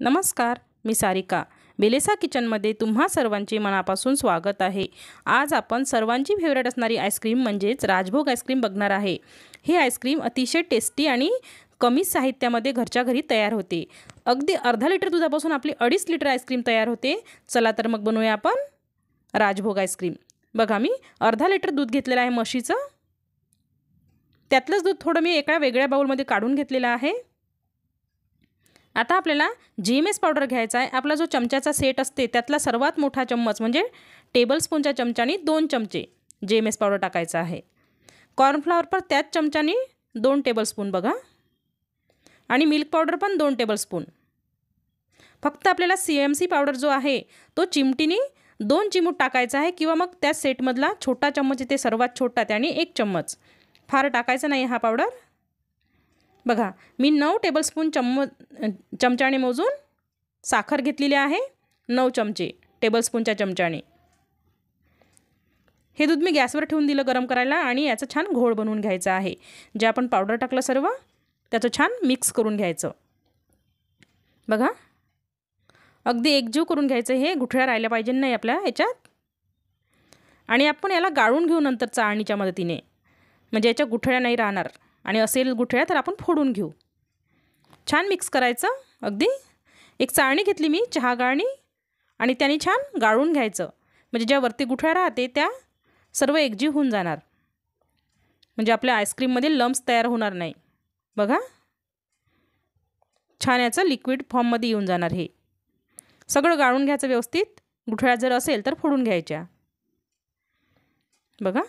नमस्कार मी सारिका बेलेसा किचनमध्ये तुम्हा सर्वांचे मनापासून स्वागत आहे आज आपण सर्वांची फेवरेट असणारी आईस्क्रीम म्हणजेच राजभोग आईस्क्रीम बघणार आहे ही आईस्क्रीम अतिशय टेस्टी आणि कमी साहित्यामध्ये घरच्या घरी तयार होते अगदी अर्धा लिटर दुधापासून आपली अडीच लिटर आईस्क्रीम तयार होते चला तर मग बनवूया आपण राजभोग आईस्क्रीम बघा मी अर्धा लिटर दूध घेतलेलं आहे म्हशीचं त्यातलंच दूध थोडं मी एका वेगळ्या बाऊलमध्ये काढून घेतलेलं आहे आता आपल्याला जी एम एस पावडर घ्यायचा आहे आपला जो चमच्याचा सेट असते त्यातला सर्वात मोठा चम्मच म्हणजे टेबलस्पूनच्या चमच्याने दोन चमचे जे एम एस पावडर टाकायचा आहे कॉर्नफ्लावर पण त्याच चमच्याने दोन टेबलस्पून बघा आणि मिल्क पावडर पण दोन टेबलस्पून फक्त आपल्याला सी एम सी पावडर जो आहे तो चिमटीने दोन चिमूट टाकायचा आहे किंवा मग त्या सेटमधला छोटा चम्मच इथे सर्वात छोटा त्याने एक चम्मच फार टाकायचा नाही हा पावडर बघा मी नऊ टेबलस्पून चम चमचाने मोजून साखर घेतलेली आहे नऊ चमचे टेबलस्पूनच्या चमचाने हे दूध मी गॅसवर ठेवून दिलं गरम करायला आणि याचं छान घोळ बनवून घ्यायचं आहे जे आपण पावडर टाकलं सर्व त्याचं छान मिक्स करून घ्यायचं बघा अगदी एकजीव करून घ्यायचं हे गुठळ्या राहिल्या पाहिजे नाही आपल्या याच्यात आणि आपण याला गाळून घेऊ नंतर चाळणीच्या मदतीने म्हणजे याच्या गुठळ्या नाही राहणार आणि असेल गुठळ्या तर आपण फोडून घेऊ छान मिक्स करायचं अगदी एक चाळणी घेतली मी चहा गाळणी आणि त्याने छान गाळून घ्यायचं म्हणजे ज्या वरती गुठळ्या राहते त्या सर्व एकजीव होऊन जाणार म्हणजे आपल्या आईस्क्रीममध्ये लम्स तयार होणार नाही बघा छान याचं लिक्विड फॉर्ममध्ये येऊन जाणार हे सगळं गाळून घ्यायचं व्यवस्थित गुठळ्या जर असेल तर फोडून घ्यायच्या बघा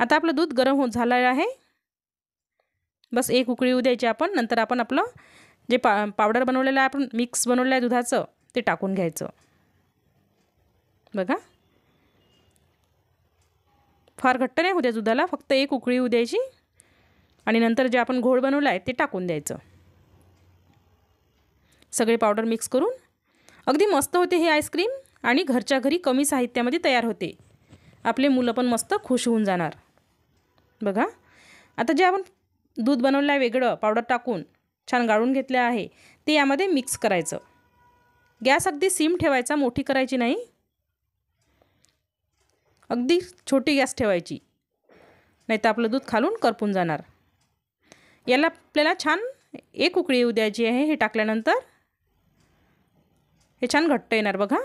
आता आपलं दूध गरम होत झालं आहे बस एक उकळी येऊ द्यायची आपण नंतर आपण आपलं जे पा पावडर बनवलेलं आहे आपण मिक्स बनवलेलं आहे दुधाचं ते टाकून घ्यायचं बघा फार घट्ट नाही द्या दुधाला फक्त एक उकळी येऊ द्यायची आणि नंतर जे आपण घोळ बनवलं आहे ते टाकून द्यायचं सगळे पावडर मिक्स करून अगदी मस्त होते हे आईस्क्रीम आणि घरच्या घरी कमी साहित्यामध्ये तयार होते आपले मुलं पण मस्त खुश होऊन जाणार बघा आता जे आपण दूध बनवलं आहे वेगळं पावडर टाकून छान गाळून घेतलं आहे ते यामध्ये मिक्स करायचं गॅस अगदी सीम ठेवायचा मोठी करायची नाही अगदी छोटी गॅस ठेवायची नाही तर आपलं दूध खालून करपून जाणार याला आपल्याला छान एक उकळी येऊ द्यायची आहे हे टाकल्यानंतर हे छान घट्ट येणार बघा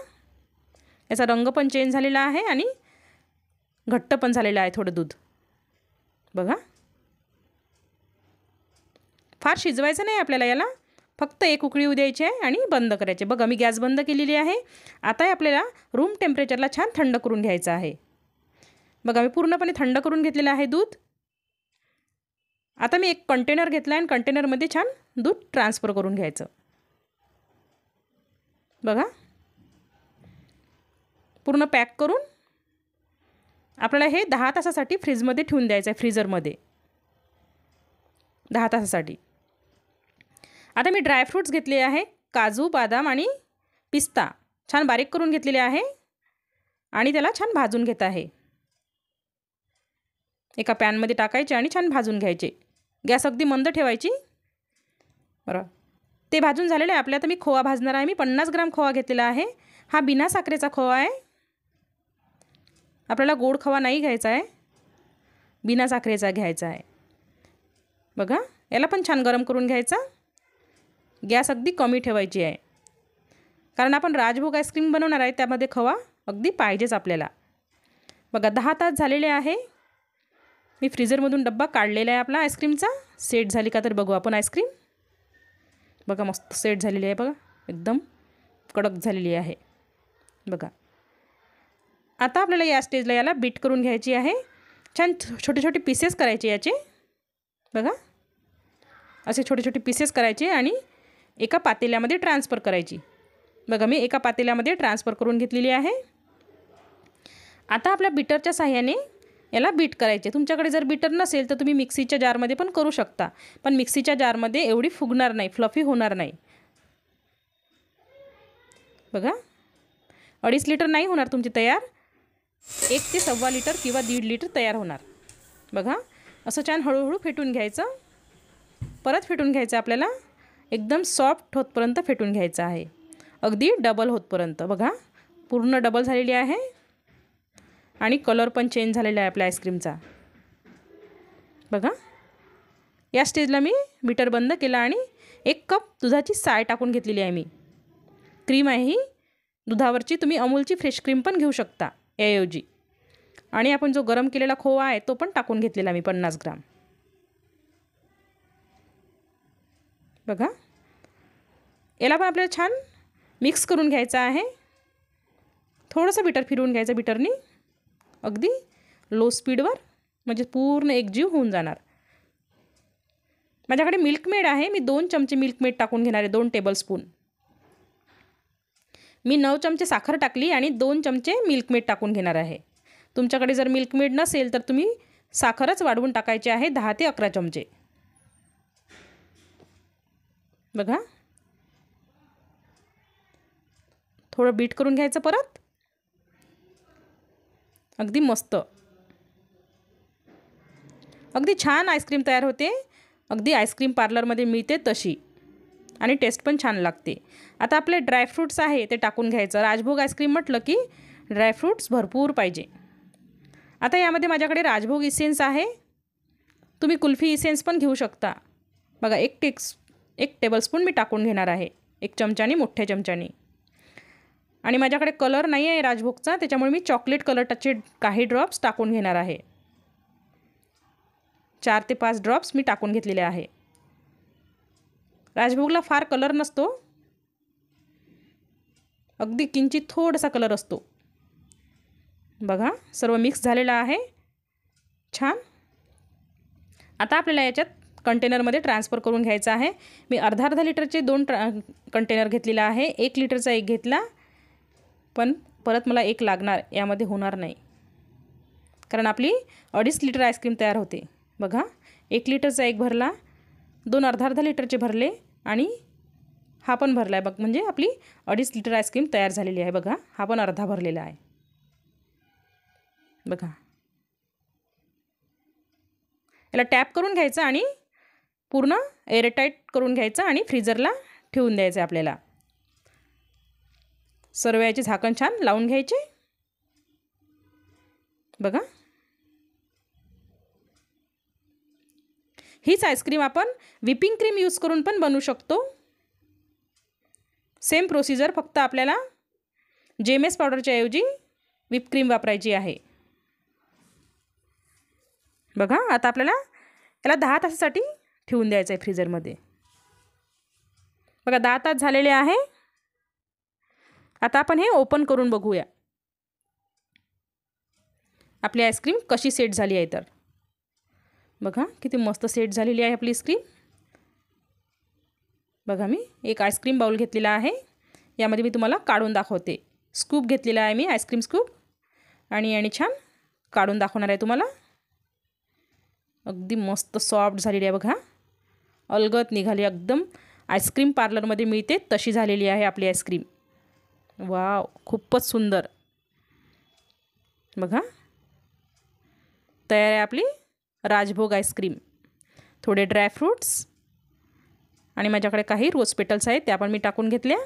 याचा रंग पण चेंज झालेला आहे आणि घट्ट पण झालेलं आहे थोडं दूध बघा फार शिजवायचं नाही आपल्याला याला फक्त एक उकळी येऊ द्यायची आहे आणि बंद करायचे बघा मी गॅस बंद केलेली आहे आता आपल्याला रूम टेम्परेचरला छान थंड करून घ्यायचं आहे बघा मी पूर्णपणे थंड करून घेतलेलं आहे दूध आता मी एक कंटेनर घेतला आहे आणि कंटेनरमध्ये छान दूध ट्रान्सफर करून घ्यायचं बघा पूर्ण पॅक करून आपल्याला हे दहा तासासाठी फ्रीजमध्ये ठेवून द्यायचं आहे फ्रीजरमध्ये दहा तासासाठी आता मी ड्रायफ्रूट्स घेतले आहे काजू बदाम आणि पिस्ता छान बारीक करून घेतलेले आहे आणि त्याला छान भाजून घेत आहे एका पॅनमध्ये टाकायचे आणि छान भाजून घ्यायचे गॅस अगदी मंद ठेवायची बरं ते भाजून झालेलं आहे आपल्या आता मी खोवा भाजणार आहे मी पन्नास ग्राम खोवा घेतलेला आहे हा बिना साखरेचा खोवा आहे आपल्याला गोड खवा नाही घ्यायचा आहे बिना साखरेचा घ्यायचा आहे बघा याला पण छान गरम करून घ्यायचा गॅस अगदी कमी ठेवायची आहे कारण आपण राजभोग आईस्क्रीम बनवणार आहे त्यामध्ये खवा अगदी पाहिजेच आपल्याला बघा दहा तास झालेले आहे मी फ्रीजरमधून डब्बा काढलेला आहे आपला आईस्क्रीमचा सेट झाली का तर बघू आपण आईस्क्रीम बघा मस्त सेट झालेली आहे बघा एकदम कडक झालेली आहे बघा आता आपल्याला या स्टेजला याला बीट करून घ्यायची आहे छान छोटे छोटे पीसेस करायचे याचे बघा असे छोटे छोटे पीसेस करायचे आणि एका पातेल्यामध्ये ट्रान्सफर करायची बघा मी एका पातेल्यामध्ये ट्रान्सफर करून घेतलेली आहे आता आपल्या बीटरच्या साह्याने याला बीट करायचे तुमच्याकडे जर बीटर नसेल तर तुम्ही मिक्सीच्या जारमध्ये पण करू शकता पण मिक्सीच्या जारमध्ये एवढी फुगणार नाही फ्लफी होणार नाही बघा अडीच लिटर नाही होणार तुमची तयार एक ते सव्वा लिटर किंवा दीड लिटर तयार होणार बघा असं छान हळूहळू फेटून घ्यायचं परत फेटून घ्यायचं आपल्याला एकदम सॉफ्ट होतपर्यंत फेटून घ्यायचं आहे अगदी डबल होतपर्यंत बघा पूर्ण डबल झालेली आहे आणि कलर पण चेंज झालेला आहे आपल्या आईस्क्रीमचा बघा या स्टेजला मी मीटर बंद केला आणि एक कप दुधाची साय टाकून घेतलेली आहे मी क्रीम आहे ही दुधावरची तुम्ही अमूलची फ्रेश क्रीम पण घेऊ शकता याऐवजी आणि आपण जो गरम केलेला खोवा आहे तो पण टाकून घेतलेला मी पन्नास ग्राम बघा याला पण आपल्याला छान मिक्स करून घ्यायचा आहे थोडंसं बिटर फिरवून घ्यायचं बिटरनी अगदी लो स्पीडवर म्हणजे पूर्ण एकजीव होऊन जाणार माझ्याकडे मिल्कमेड आहे मी दोन चमचे मिल्कमेड टाकून घेणार आहे दोन टेबलस्पून मी नऊ चमचे साखर टाकली आणि दोन चमचे मिल्कमेड टाकून घेणार आहे तुमच्याकडे जर मिल्कमेड नसेल तर तुम्ही साखरच वाढवून टाकायची आहे दहा ते अकरा चमचे बघा थोडं बीट करून घ्यायचं परत अगदी मस्त अगदी छान आईस्क्रीम तयार होते अगदी आईस्क्रीम पार्लरमध्ये मिळते तशी आणि टेस्ट पण छान लागते आता आपले ड्रायफ्रूट्स आहे ते टाकून घ्यायचं राजभोग आईस्क्रीम म्हटलं की ड्रायफ्रूट्स भरपूर पाहिजे आता यामध्ये माझ्याकडे राजभोग इसेन्स आहे तुम्ही कुल्फी इसेन्स पण घेऊ शकता बघा एक टेक्स एक टेबलस्पून मी टाकून घेणार आहे एक चमच्याने मोठ्या चमच्याने आणि माझ्याकडे कलर नाही आहे राजभोगचा त्याच्यामुळे मी चॉकलेट कलरचे काही ड्रॉप्स टाकून घेणार आहे चार ते पाच ड्रॉप्स मी टाकून घेतलेले आहे राजभोगला फार कलर नसतो अगदी किंचित थोडासा कलर असतो बघा सर्व मिक्स झालेला आहे छान आता आपल्याला याच्यात कंटेनरमध्ये ट्रान्सफर करून घ्यायचं आहे मी अर्धा अर्धा लिटरचे दोन ट्रा कंटेनर घेतलेला आहे एक लिटरचा एक घेतला पण परत मला एक लागणार यामध्ये होणार नाही कारण आपली अडीच लिटर आईस्क्रीम तयार होते बघा एक लिटरचा एक भरला दोन अर्धा अर्धा लिटरचे भरले आणि हा पण भरला आहे बघ म्हणजे आपली अडीच लिटर आईस्क्रीम तयार झालेली आहे बघा हा पण अर्धा भरलेला आहे बघा याला टॅप करून घ्यायचं आणि पूर्ण एअरटाईट करून घ्यायचं आणि फ्रीजरला ठेवून द्यायचं आहे आपल्याला सर्व याचे झाकण छान लावून घ्यायचे बघा हीच आईस्क्रीम आपण व्हिपिंग क्रीम यूज करून पण बनवू शकतो सेम प्रोसिजर फक्त आपल्याला जेम एस पावडरच्याऐवजी व्हिप क्रीम वापरायची आहे बघा आता आपल्याला याला दहा तासासाठी ठेवून द्यायचं आहे फ्रीजरमध्ये बघा दहा तास झालेले आहे आता आपण हे ओपन करून बघूया आपली आईस्क्रीम कशी सेट झाली आहे तर बघा किती मस्त सेट झालेली आहे आपली स्क्रीन बघा मी एक आईस्क्रीम बाउल घेतलेला आहे यामध्ये मी तुम्हाला काढून दाखवते स्कूप घेतलेला आहे मी आईस्क्रीम स्कूप आणि आणि छान काढून दाखवणार आहे तुम्हाला अगदी मस्त सॉफ्ट झालेली आहे बघा अलगत निघाली एकदम आईस्क्रीम पार्लरमध्ये मिळते तशी झालेली आहे आपली आईस्क्रीम वाव खूपच सुंदर बघा तयार आहे आपली राजभोग आईस्क्रीम थोडे ड्रायफ्रूट्स आणि माझ्याकडे काही रोज पेटल्स आहेत त्या पण मी टाकून घेतल्या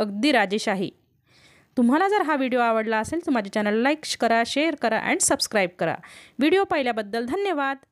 अगदी राजेशाही तुम्हाला जर हा व्हिडिओ आवडला असेल तर माझ्या चॅनल लाईक करा शेअर करा अँड सबस्क्राईब करा व्हिडिओ पाहिल्याबद्दल धन्यवाद